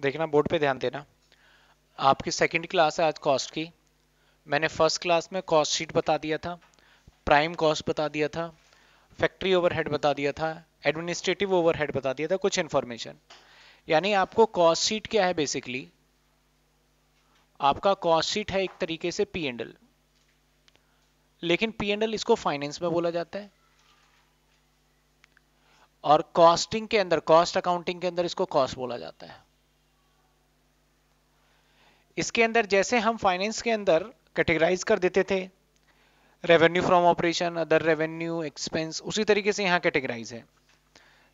देखना बोर्ड पे ध्यान देना आपकी सेकंड क्लास है आज कॉस्ट की मैंने फर्स्ट क्लास में कॉस्ट शीट बता दिया था प्राइम कॉस्ट बता दिया था फैक्ट्री ओवरहेड बता दिया था एडमिनिस्ट्रेटिव ओवरहेड बता दिया था कुछ इन्फॉर्मेशन यानी आपको कॉस्ट शीट क्या है बेसिकली आपका कॉस्ट शीट है एक तरीके से पी एंडल लेकिन पी एंडल इसको फाइनेंस में बोला जाता है और कॉस्टिंग के अंदर कॉस्ट अकाउंटिंग के अंदर इसको कॉस्ट बोला जाता है इसके अंदर जैसे हम फाइनेंस के अंदर कैटेगराइज कर देते थे revenue from operation other revenue expense उसी तरीके से यहाँ कैटेगराइज है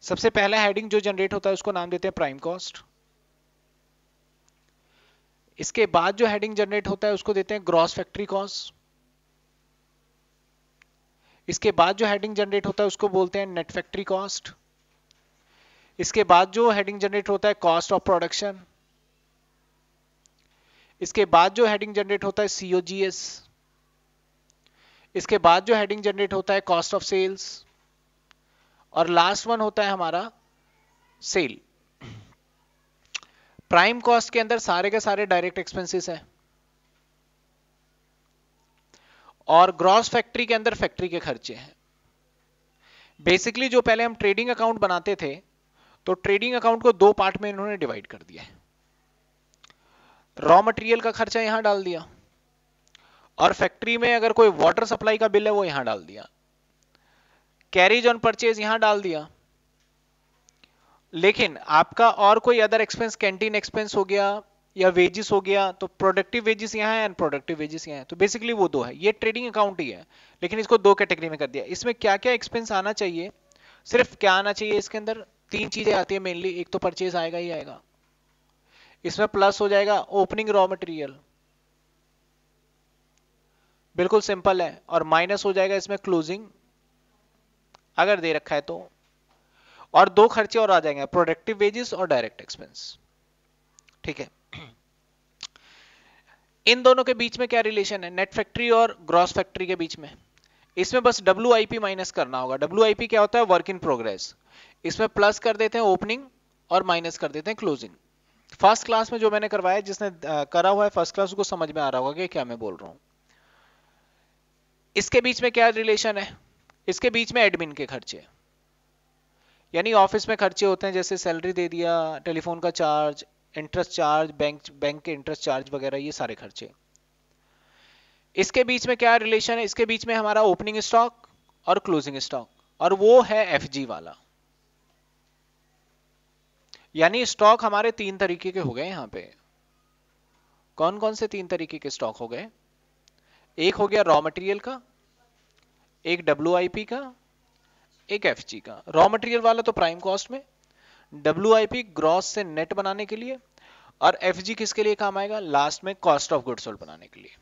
सबसे पहला हेडिंग जो जनरेट होता है उसको नाम देते हैं प्राइम कॉस्ट इसके बाद जो हेडिंग जनरेट होता है उसको देते हैं ग्रॉस फैक्ट्री कॉस्ट इसके बाद जो हेडिंग जनरेट होता है उसको बोलते हैं नेट फैक्ट्री कॉस्ट इसके बाद जो हेडिंग जनरेट होता है कॉस्ट ऑफ प्रोडक्शन इसके बाद जो हेडिंग जनरेट होता है सीओजीएस इसके बाद जो हेडिंग जनरेट होता है कॉस्ट ऑफ सेल्स और लास्ट वन होता है हमारा सेल प्राइम कॉस्ट के अंदर सारे के सारे डायरेक्ट एक्सपेंसेस है और ग्रॉस फैक्ट्री के अंदर फैक्ट्री के खर्चे हैं बेसिकली जो पहले हम ट्रेडिंग अकाउंट बनाते थे तो ट्रेडिंग अकाउंट को दो पार्ट में इन्होंने डिवाइड कर दिया है रॉ मटेरियल का खर्चा यहां डाल दिया और फैक्ट्री में अगर कोई वाटर सप्लाई का बिल है वो यहां डाल दिया कैरिज ऑन परचेज यहां डाल दिया लेकिन आपका और कोई अदर एक्सपेंस कैंटीन एक्सपेंस हो गया या वेजिस हो गया तो प्रोडक्टिव वेजिस यहां है एंड प्रोडक्टिव वेजिस यहाँ है तो बेसिकली वो दो है ये ट्रेडिंग अकाउंट ही है लेकिन इसको दो कैटेगरी में कर दिया इसमें क्या क्या एक्सपेंस आना चाहिए सिर्फ क्या आना चाहिए इसके अंदर तीन चीजें आती है मेनली एक तो परचेज आएगा ही आएगा इसमें प्लस हो जाएगा ओपनिंग रॉ मटेरियल बिल्कुल सिंपल है और माइनस हो जाएगा इसमें क्लोजिंग अगर दे रखा है तो और दो खर्चे और आ जाएंगे प्रोडक्टिव वेजेस और डायरेक्ट एक्सपेंस ठीक है इन दोनों के बीच में क्या रिलेशन है नेट फैक्ट्री और ग्रॉस फैक्ट्री के बीच में इसमें बस डब्ल्यू माइनस करना होगा डब्ल्यू क्या होता है वर्क इन प्रोग्रेस इसमें प्लस कर देते हैं ओपनिंग और माइनस कर देते हैं क्लोजिंग फर्स्ट क्लास में जो मैंने करवाया जिसने करा हुआ है फर्स्ट क्लास उसको समझ में आ रहा होगा कि क्या मैं बोल रहा हूं इसके बीच में क्या रिलेशन है इसके बीच में एडमिन के खर्चे यानी ऑफिस में खर्चे होते हैं जैसे सैलरी दे दिया टेलीफोन का charge interest charge bank bank के इंटरेस्ट चार्ज वगैरह ये सारे खर्चे इसके बीच में क्या रिलेशन है इसके बीच में हमारा ओपनिंग स्टॉक और क्लोजिंग स्टॉक और वो है एफ वाला यानी स्टॉक हमारे तीन तरीके के हो गए यहां पे कौन कौन से तीन तरीके के स्टॉक हो गए एक हो गया रॉ मटेरियल का एक डब्ल्यू का एक एफ का रॉ मटेरियल वाला तो प्राइम कॉस्ट में डब्ल्यू ग्रॉस से नेट बनाने के लिए और एफ किसके लिए काम आएगा लास्ट में कॉस्ट ऑफ गुड सोल्ड बनाने के लिए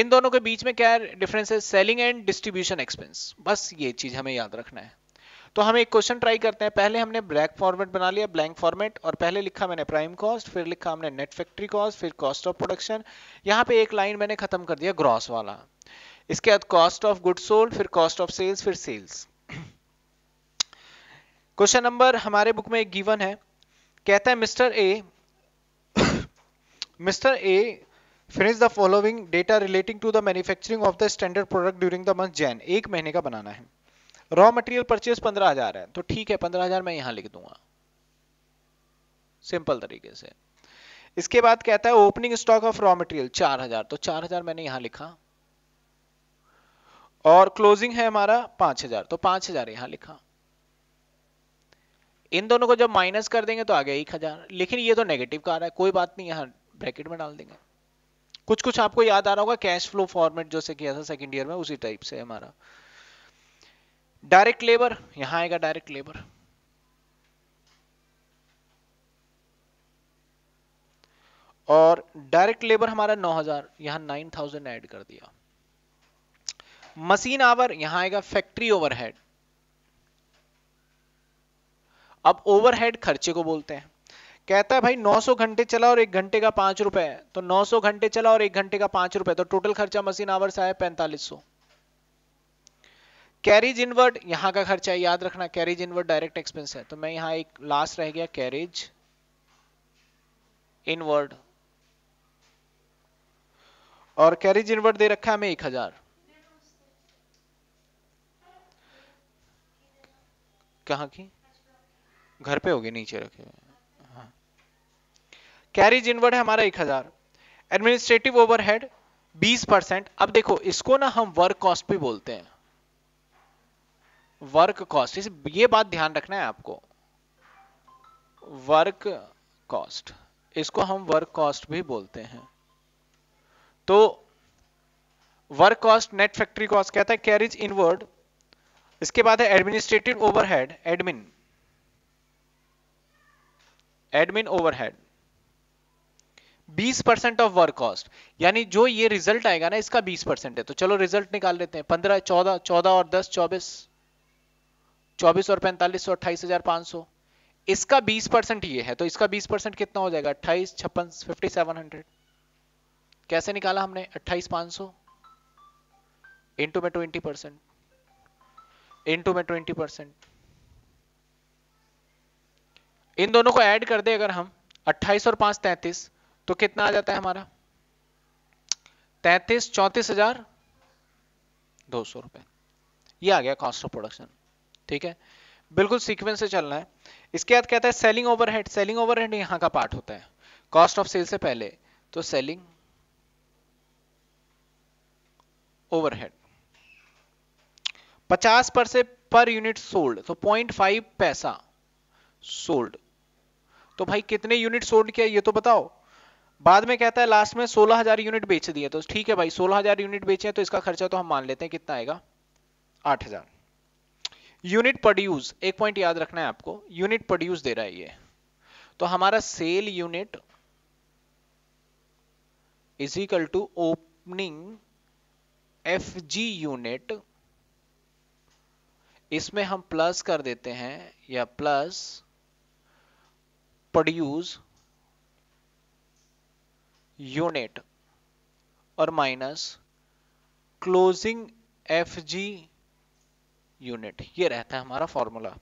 इन दोनों के बीच में क्या डिफरेंस है सेलिंग एंड डिस्ट्रीब्यूशन एक्सपेंस बस ये चीज हमें याद रखना है तो हम एक क्वेश्चन ट्राई करते हैं पहले हमने ब्लैक फॉर्मेट बना लिया ब्लैंक फॉर्मेट और पहले लिखा मैंने प्राइम कॉस्ट फिर लिखा हमने नेट फैक्ट्री कॉस्ट फिर कॉस्ट ऑफ प्रोडक्शन यहाँ पे एक लाइन मैंने खत्म कर दिया ग्रॉस वाला इसके बाद कॉस्ट ऑफ गुड सोल्ड फिर कॉस्ट ऑफ सेल्स फिर सेल्स क्वेश्चन नंबर हमारे बुक में एक गिवन है कहता है Mister A Mister A finish the following data relating to the manufacturing of the standard product during the month Jan एक महीने का बनाना है रॉ मटेरियल परचेज पंद्रह हजार है तो ठीक है पंद्रह हजार मैं यहां लिख दूंगा सिंपल तरीके से इसके बाद कहता है opening stock of raw material चार हजार तो चार हजार मैंने यहां लिखा और क्लोजिंग है हमारा पांच हजार तो पांच हजार यहां लिखा इन दोनों को जब माइनस कर देंगे तो आ गया एक हजार लेकिन ये तो नेगेटिव का आ रहा है कोई बात नहीं यहाँ ब्रैकेट में डाल देंगे कुछ कुछ आपको याद आ रहा होगा कैश फ्लो फॉर्मेट जो से किया था सेकंड ईयर में उसी टाइप से हमारा डायरेक्ट लेबर यहां आएगा डायरेक्ट लेबर और डायरेक्ट लेबर हमारा 9000 यहां 9000 ऐड कर दिया मशीन आवर यहां आएगा फैक्ट्री ओवरहेड अब ओवरहेड खर्चे को बोलते हैं कहता है भाई 900 घंटे चला और एक घंटे का पांच रुपए तो 900 घंटे चला और एक घंटे का पांच रुपए तो टोटल खर्चा मशीन आवर से आया पैंतालीस सौ कैरिज इनवर्ड यहां का खर्चा याद रखना कैरिज इनवर्ड डायरेक्ट एक्सपेंस है तो मैं यहाँ एक लास्ट रह गया कैरिज इनवर्ड और कैरिज इनवर्ड दे रखा है हमें एक हजार कहा की घर पे होगी नीचे रखे हुए कैरिज इनवर्ड हाँ। है हमारा एक हजार एडमिनिस्ट्रेटिव ओवरहेड 20 परसेंट अब देखो इसको ना हम वर्क कॉस्ट भी बोलते हैं वर्क कॉस्ट इस ये बात ध्यान रखना है आपको वर्क कॉस्ट इसको हम वर्क कॉस्ट भी बोलते हैं तो work cost net factory cost कहता है कैरिज इनवर्ड इसके बाद है administrative overhead admin admin overhead 20 percent of work cost यानी जो ये रिजल्ट आएगा ना इसका 20 परसेंट है तो चलो रिजल्ट निकाल लेते हैं 15 14 14 और 10 24 चौबीस और पैंतालीस सौ अट्ठाईस हजार पांच सौ इसका बीस परसेंट ये है तो इसका बीस परसेंट कितना हो जाएगा अट्ठाईस छप्पन फिफ्टी सेवन हंड्रेड कैसे निकाला हमने अट्ठाईस पांच सौ इंटू में ट्वेंटी परसेंट इंटू में ट्वेंटी परसेंट इन दोनों को ऐड कर दे अगर हम अट्ठाईस और पांच तैतीस तो कितना आ जाता है हमारा तैतीस चौंतीस हजार दो सौ रुपए यह आ गया कॉस्ट ऑफ प्रोडक्शन ठीक है बिल्कुल सीक्वेंस से चलना है इसके बाद कहता है सेलिंग ओवरहेड सेलिंग ओवरहेड यहां का पार्ट होता है कॉस्ट ऑफ सेल से पहले तो सेलिंग ओवरहेड 50 पर से पर यूनिट सोल्ड तो 0.5 पैसा सोल्ड तो भाई कितने यूनिट सोल्ड किया ये तो बताओ बाद में कहता है लास्ट में 16000 यूनिट बेच दिए तो ठीक है भाई 16000 यूनिट बेचे तो इसका खर्चा तो हम मान लेते हैं कितना आएगा 8000 यूनिट प्रोड्यूस एक पॉइंट याद रखना है आपको यूनिट प्रोड्यूस दे रहा है ये तो हमारा sale unit is equal to opening F G unit इसमें हम प्लस कर देते हैं या प्लस प्रोड्यूस यूनिट और minus closing F G unit ये रहता है हमारा फॉर्मूला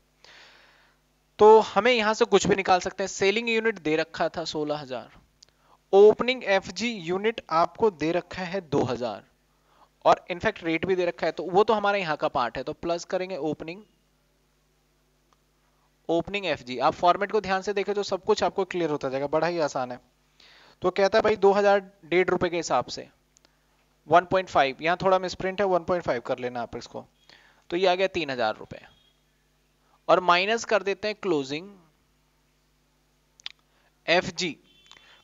तो हमें यहां से कुछ भी निकाल सकते हैं सेलिंग यूनिट दे रखा था 16000 ओपनिंग एफजी यूनिट आपको दे रखा है 2000 और इनफैक्ट रेट भी दे रखा है तो वो तो हमारा यहां का पार्ट है तो प्लस करेंगे ओपनिंग ओपनिंग एफजी आप फॉर्मेट को ध्यान से देखें तो सब कुछ आपको क्लियर होता जाएगा बड़ा ही आसान है तो कहता है भाई दो हजार डेढ़ रुपए के हिसाब से 1.5 पॉइंट यहां थोड़ा मिसप्रिंट है 1.5 कर लेना आप इसको तो ये आ गया तीन हजार रुपए और माइनस कर देते हैं closing F G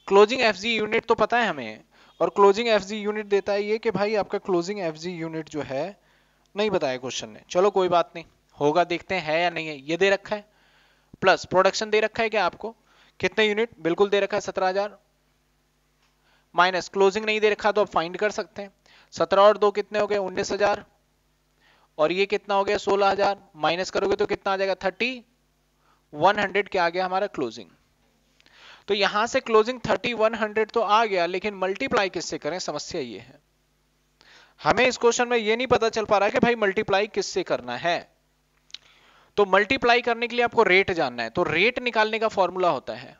closing F G unit तो पता है हमें और क्लोजिंग एफ जी यूनिट देता है ये कि भाई आपका क्लोजिंग एफ जी यूनिट जो है नहीं बताया क्वेश्चन ने चलो कोई बात नहीं होगा देखते हैं है या नहीं है ये दे रखा है प्लस प्रोडक्शन दे रखा है क्या आपको कितने यूनिट बिल्कुल दे रखा है सत्रह हजार माइनस क्लोजिंग नहीं दे रखा तो आप फाइंड कर सकते हैं सत्रह और दो कितने हो गए उन्नीस हजार और ये कितना हो गया सोलह हजार माइनस करोगे तो कितना आ जाएगा थर्टी वन हंड्रेड क्या आ गया हमारा क्लोजिंग तो यहां से क्लोजिंग थर्टी वन हंड्रेड तो आ गया लेकिन मल्टीप्लाई किससे करें समस्या ये है हमें इस क्वेश्चन में ये नहीं पता चल पा रहा है कि भाई मल्टीप्लाई किससे करना है तो मल्टीप्लाई करने के लिए आपको रेट जानना है तो रेट निकालने का फॉर्मूला होता है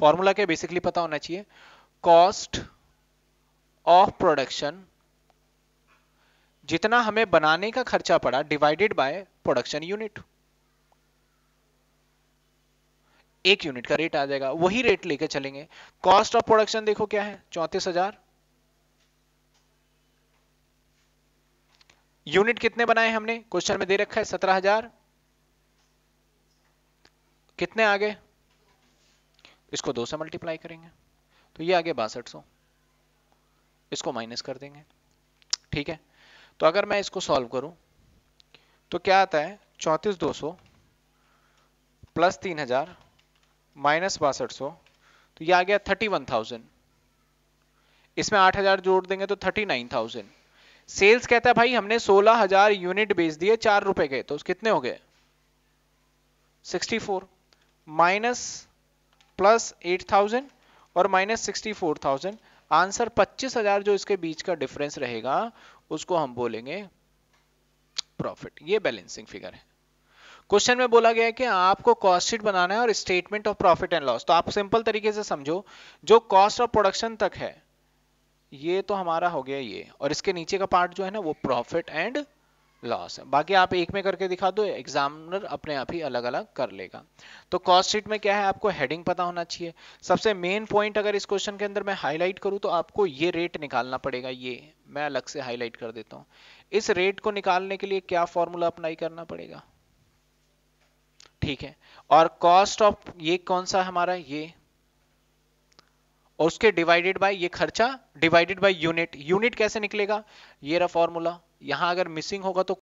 फॉर्मूला क्या बेसिकली पता होना चाहिए कॉस्ट ऑफ प्रोडक्शन जितना हमें बनाने का खर्चा पड़ा डिवाइडेड बाय प्रोडक्शन यूनिट एक यूनिट का रेट आ जाएगा वही रेट लेके चलेंगे कॉस्ट ऑफ प्रोडक्शन देखो क्या है चौतीस हजार यूनिट कितने बनाए हमने क्वेश्चन में दे रखा है सत्रह हजार कितने आगे इसको दो से मल्टीप्लाई करेंगे तो ये आगे बासठ सौ इसको माइनस कर देंगे ठीक है तो अगर मैं इसको सॉल्व करूं तो क्या आता है चौंतीस दो सौ प्लस तीन हजार माइनस बासठ सौ तो ये आ गया थर्टी वन थाउजेंड इसमें आठ हजार जोड़ देंगे तो थर्टी नाइन थाउजेंड सेल्स कहता है भाई हमने सोलह हजार यूनिट बेच दिए चार रुपए के तो कितने हो गए sixty four minus plus eight thousand और minus sixty four thousand answer 25,000 जो इसके बीच का डिफरेंस रहेगा उसको हम बोलेंगे प्रॉफिट ये बैलेंसिंग फिगर है क्वेश्चन में बोला गया है कि आपको कॉस्ट शीट बनाना है और statement of profit and loss तो आप सिंपल तरीके से समझो जो कॉस्ट ऑफ प्रोडक्शन तक है ये तो हमारा हो गया ये और इसके नीचे का पार्ट जो है ना वो प्रॉफिट एंड लॉस है बाकी आप एक में करके दिखा दो एग्जामिनर अपने आप ही अलग अलग कर लेगा तो कॉस्ट शीट में क्या है आपको हेडिंग पता होना चाहिए सबसे मेन पॉइंट अगर इस क्वेश्चन के अंदर मैं हाईलाइट करूँ तो आपको ये रेट निकालना पड़ेगा ये मैं अलग से हाईलाइट कर देता हूँ इस रेट को निकालने के लिए क्या फॉर्मूला अप्लाई करना पड़ेगा ठीक है और कॉस्ट ऑफ ये कौन सा हमारा ये और उसके डिवाइडेड बाय ये खर्चा डिवाइडेड बाय यूनिट यूनिट कैसे निकलेगा ये रहा फॉर्मूला यहां अगर मिसिंग होगा तो